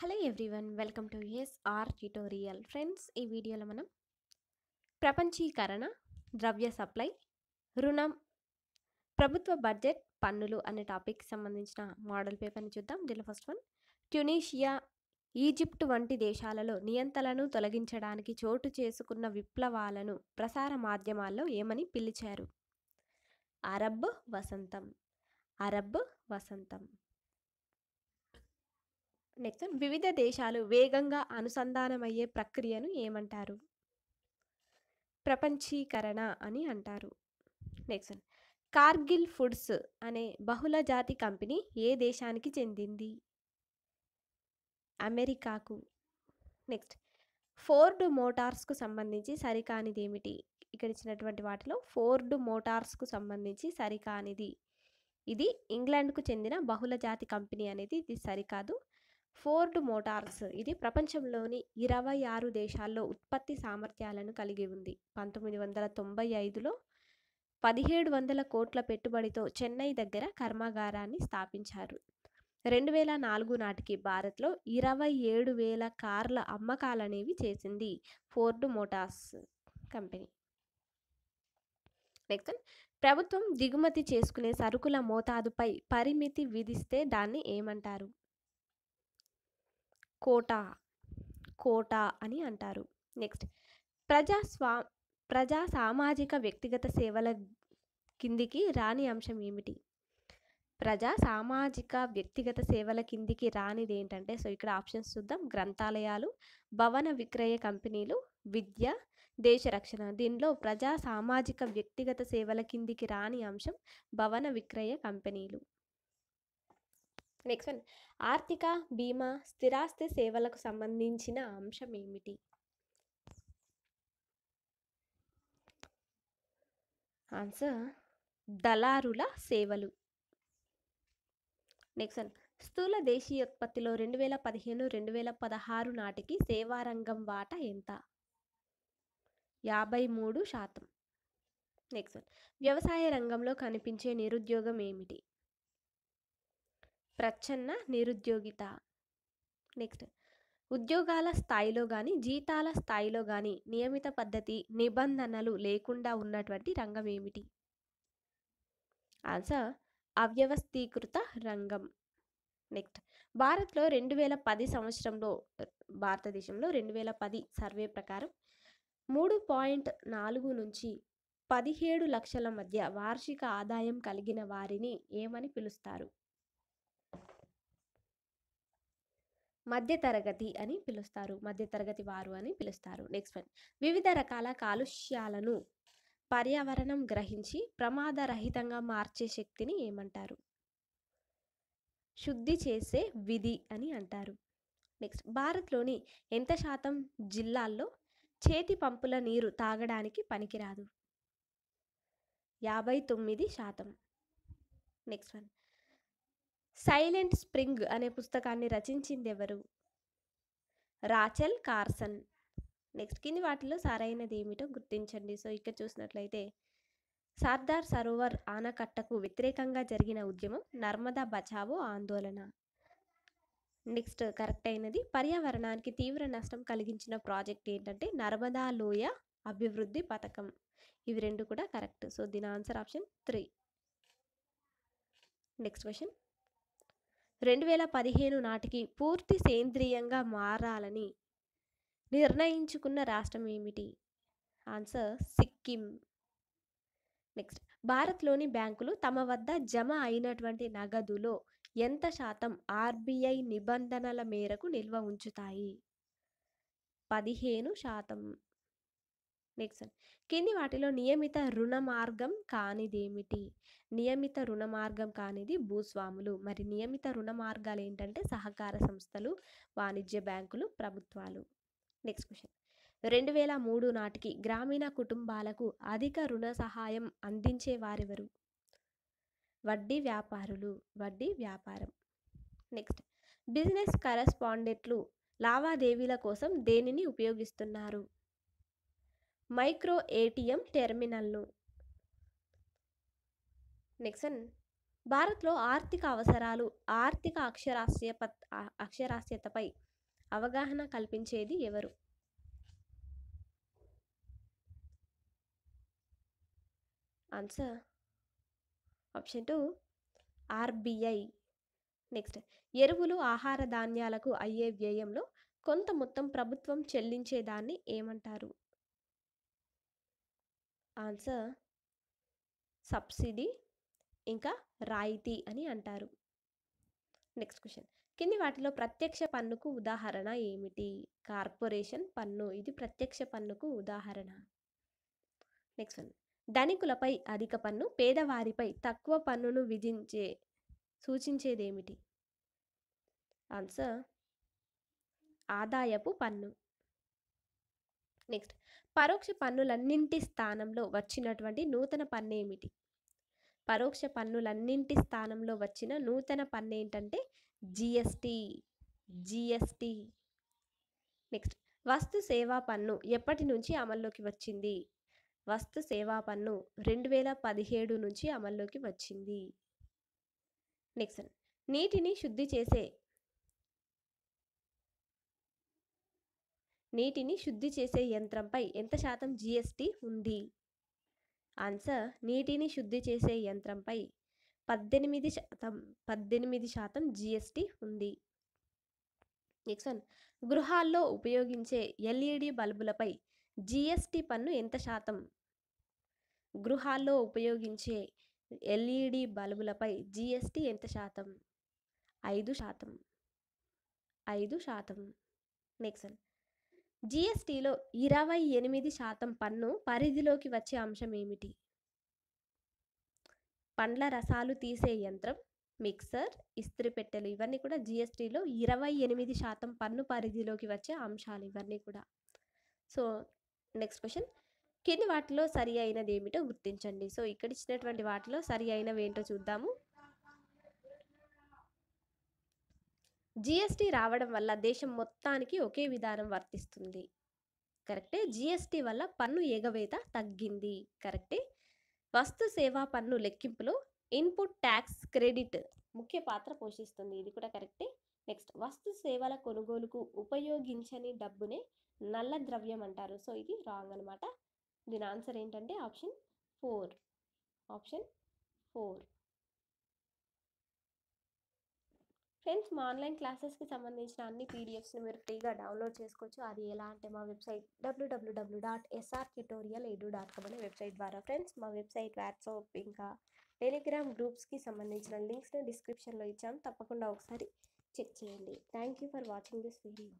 hello everyone welcome to S R tutorial friends ఈ వీడియోలో మనం ప్రపంచీకరణ ద్రవ్య సప్లై రుణం ప్రభుత్వ బడ్జెట్ పన్నులు అనే టాపిక్ సంబంధించిన మోడల్ పేపర్ని చూద్దాం దీని ఫస్ట్ వన్ ట్యునీషియా ఈజిప్ట్ వంటి దేశాలలో నియంతలను తొలగించడానికి చోటు చేసుకున్న విప్లవాలను ప్రసార మాధ్యమాల్లో ఏమని పిలిచారు అరబ్ వసంతం అరబ్ వసంతం నెక్స్ట్ వివిధ దేశాలు వేగంగా అనుసంధానమయ్యే ప్రక్రియను ఏమంటారు ప్రపంచీకరణ అని అంటారు నెక్స్ట్ కార్గిల్ ఫుడ్స్ అనే బహుళజాతి కంపెనీ ఏ దేశానికి చెందింది అమెరికాకు నెక్స్ట్ ఫోర్డ్ మోటార్స్కు సంబంధించి సరికానిది ఏమిటి ఇక్కడ ఇచ్చినటువంటి వాటిలో ఫోర్డ్ మోటార్స్కు సంబంధించి సరికానిది ఇది ఇంగ్లాండ్కు చెందిన బహుళజాతి కంపెనీ అనేది ఇది సరికాదు ఫోర్డ్ మోటార్స్ ఇది ప్రపంచంలోని ఇరవై ఆరు దేశాల్లో ఉత్పత్తి సామర్థ్యాలను కలిగి ఉంది పంతొమ్మిది వందల తొంభై ఐదులో పదిహేడు వందల కోట్ల పెట్టుబడితో చెన్నై దగ్గర కర్మాగారాన్ని స్థాపించారు రెండు వేల నాలుగు నాటికి భారత్లో ఇరవై ఏడు వేల కార్ల అమ్మకాలనేవి చేసింది ఫోర్డ్ మోటార్స్ కంపెనీ నెక్స్ట్ ప్రభుత్వం దిగుమతి చేసుకునే సరుకుల మోతాదుపై పరిమితి విధిస్తే దాన్ని ఏమంటారు కోట కోట అని అంటారు నెక్స్ట్ ప్రజాస్వా ప్రజా సామాజిక వ్యక్తిగత సేవల కిందికి రాని అంశం ఏమిటి ప్రజా సామాజిక వ్యక్తిగత సేవల కిందికి రానిది ఏంటంటే సో ఇక్కడ ఆప్షన్స్ చూద్దాం గ్రంథాలయాలు భవన విక్రయ కంపెనీలు విద్య దేశ రక్షణ దీనిలో ప్రజా సామాజిక వ్యక్తిగత సేవల కిందికి రాని అంశం భవన విక్రయ కంపెనీలు నెక్స్ట్ వన్ ఆర్థిక బీమా స్థిరాస్తి సేవలకు సంబంధించిన అంశం ఏమిటి ఆన్సర్ దళారుల సేవలు నెక్స్ట్ వన్ స్థూల దేశీయోత్పత్తిలో రెండు వేల పదిహేను రెండు వేల పదహారు నాటికి సేవారంగం వాటా ఎంత యాభై మూడు శాతం నెక్స్ట్ వన్ వ్యవసాయ రంగంలో కనిపించే నిరుద్యోగం ఏమిటి ప్రచ్ఛన్న నిరుద్యోగిత నెక్స్ట్ ఉద్యోగాల స్థాయిలో కానీ జీతాల స్థాయిలో కానీ నియమిత పద్ధతి నిబంధనలు లేకుండా ఉన్నటువంటి రంగం ఏమిటి ఆన్సర్ అవ్యవస్థీకృత రంగం నెక్స్ట్ భారత్లో రెండు వేల పది సంవత్సరంలో భారతదేశంలో రెండు వేల పది సర్వే ప్రకారం మూడు పాయింట్ నాలుగు నుంచి పదిహేడు లక్షల మధ్య వార్షిక ఆదాయం కలిగిన వారిని ఏమని పిలుస్తారు మధ్యతరగతి అని పిలుస్తారు మధ్యతరగతి వారు అని పిలుస్తారు నెక్స్ట్ వన్ వివిధ రకాల కాలుష్యాలను పర్యావరణం గ్రహించి ప్రమాదరహితంగా మార్చే శక్తిని ఏమంటారు శుద్ధి చేసే విధి అని అంటారు నెక్స్ట్ భారత్లోని ఎంత శాతం జిల్లాల్లో చేతి పంపుల నీరు తాగడానికి పనికిరాదు యాభై తొమ్మిది శాతం నెక్స్ట్ వన్ సైలెంట్ స్ప్రింగ్ అనే పుస్తకాన్ని రచించింది ఎవరు రాచెల్ కార్సన్ నెక్స్ట్ కింది వాటిలో సరైనది ఏమిటో గుర్తించండి సో ఇక్కడ చూసినట్లయితే సర్దార్ సరోవర్ ఆనకట్టకు వ్యతిరేకంగా జరిగిన ఉద్యమం నర్మదా బచావో ఆందోళన నెక్స్ట్ కరెక్ట్ అయినది పర్యావరణానికి తీవ్ర నష్టం కలిగించిన ప్రాజెక్ట్ ఏంటంటే నర్మదా లోయ అభివృద్ధి పథకం ఇవి రెండు కూడా కరెక్ట్ సో దీని answer option three next question రెండు వేల పదిహేను నాటికి పూర్తి సేంద్రియంగా మారాలని నిర్ణయించుకున్న రాష్ట్రం ఏమిటి ఆన్సర్ సిక్కిం నెక్స్ట్ భారత్లోని బ్యాంకులు తమ వద్ద జమ అయినటువంటి నగదులో ఎంత శాతం ఆర్బీఐ నిబంధనల మేరకు నిల్వ ఉంచుతాయి పదిహేను శాతం నెక్స్ట్ కింది వాటిలో నియమిత రుణ మార్గం కానిదేమిటి నియమిత రుణ మార్గం కానిది భూస్వాములు మరి నియమిత రుణ మార్గాలు ఏంటంటే సహకార సంస్థలు వాణిజ్య బ్యాంకులు ప్రభుత్వాలు నెక్స్ట్ క్వశ్చన్ రెండు వేల మూడు నాటికి గ్రామీణ కుటుంబాలకు అధిక రుణ సహాయం అందించే వారెవరు వడ్డీ వ్యాపారులు వడ్డీ వ్యాపారం నెక్స్ట్ బిజినెస్ కరస్పాండెంట్లు లావాదేవీల కోసం దేనిని ఉపయోగిస్తున్నారు మైక్రో ఏటీఎం టెర్మినల్ను నెక్స్ట్ భారత్లో ఆర్థిక అవసరాలు ఆర్థిక అక్షరాస్య అక్షరాస్యతపై అవగాహన కల్పించేది ఎవరు answer option two RBI next ఎరువులు ఆహార ధాన్యాలకు అయ్యే వ్యయంలో కొంత మొత్తం ప్రభుత్వం చెల్లించేదాన్ని ఏమంటారు ఆన్సర్ సబ్సిడీ ఇంకా రాయితీ అని అంటారు నెక్స్ట్ క్వశ్చన్ కింది వాటిలో ప్రత్యక్ష పన్నుకు ఉదాహరణ ఏమిటి కార్పొరేషన్ పన్ను ఇది ప్రత్యక్ష పన్నుకు ఉదాహరణ నెక్స్ట్ వన్ ధనికులపై అధిక పన్ను పేదవారిపై తక్కువ పన్నును విధించే సూచించేదేమిటి ఆన్సర్ ఆదాయపు పన్ను నెక్స్ట్ పరోక్ష పన్నులన్నింటి స్థానంలో వచ్చినటువంటి నూతన పన్ను ఏమిటి పరోక్ష పన్నులన్నింటి స్థానంలో వచ్చిన నూతన పన్ను ఏంటంటే జిఎస్టి జిఎస్టి నెక్స్ట్ వస్తు సేవా పన్ను ఎప్పటి నుంచి అమల్లోకి వచ్చింది వస్తు సేవా పన్ను రెండు వేల పదిహేడు నుంచి అమల్లోకి వచ్చింది నెక్స్ట్ నీటిని శుద్ధి చేసే నీటిని శుద్ధి చేసే యంత్రంపై ఎంత శాతం జిఎస్టి ఉంది ఆన్సర్ నీటిని శుద్ధి చేసే యంత్రంపై పద్దెనిమిది శాతం పద్దెనిమిది శాతం జిఎస్టి ఉంది నెక్స్ట్ వన్ గృహాల్లో ఉపయోగించే ఎల్ఈడి e బల్బులపై జిఎస్టి పన్ను ఎంత శాతం గృహాల్లో ఉపయోగించే ఎల్ఈడి e బల్బులపై జిఎస్టి ఎంత శాతం ఐదు శాతం ఐదు శాతం నెక్స్ట్ జిఎస్టిలో ఇరవై ఎనిమిది శాతం పన్ను పరిధిలోకి వచ్చే అంశం ఏమిటి పండ్ల రసాలు తీసే యంత్రం మిక్సర్ ఇస్త్రీ పెట్టెలు ఇవన్నీ కూడా జిఎస్టిలో ఇరవై ఎనిమిది శాతం పన్ను పరిధిలోకి వచ్చే అంశాలు ఇవన్నీ కూడా సో నెక్స్ట్ క్వశ్చన్ కింది వాటిలో సరి అయినది ఏమిటో గుర్తించండి సో ఇక్కడ ఇచ్చినటువంటి వాటిలో సరి అయినవి ఏంటో చూద్దాము జిఎస్టీ రావడం వల్ల దేశం మొత్తానికి ఒకే విధానం వర్తిస్తుంది కరెక్టే జిఎస్టీ వల్ల పన్ను ఎగవేత తగ్గింది కరెక్టే వస్తు సేవా పన్ను లెక్కింపులో ఇన్పుట్ ట్యాక్స్ క్రెడిట్ ముఖ్య పాత్ర పోషిస్తుంది ఇది కూడా కరెక్టే నెక్స్ట్ వస్తు సేవల కొనుగోలుకు ఉపయోగించని డబ్బునే నల్ల ద్రవ్యం అంటారు సో ఇది రాంగ్ అనమాట దీని ఆన్సర్ ఏంటంటే option four option four friends మా ఆన్లైన్ క్లాసెస్కి సంబంధించిన అన్ని పీడిఎఫ్స్ని మీరు ఫ్రీగా డౌన్లోడ్ చేసుకోవచ్చు అది ఎలా అంటే మా వెబ్సైట్ డబ్ల్యూడబ్ల్యూడబ్ల్యూ dot S R tutorial edu dot com అనే వెబ్సైట్ ద్వారా ఫ్రెండ్స్ మా వెబ్సైట్ వాట్సాప్ ఇంకా టెలిగ్రామ్ గ్రూప్స్కి సంబంధించిన లింక్స్ని డిస్క్రిప్షన్లో ఇచ్చాను తప్పకుండా ఒకసారి చెక్ చేయండి thank you for watching this video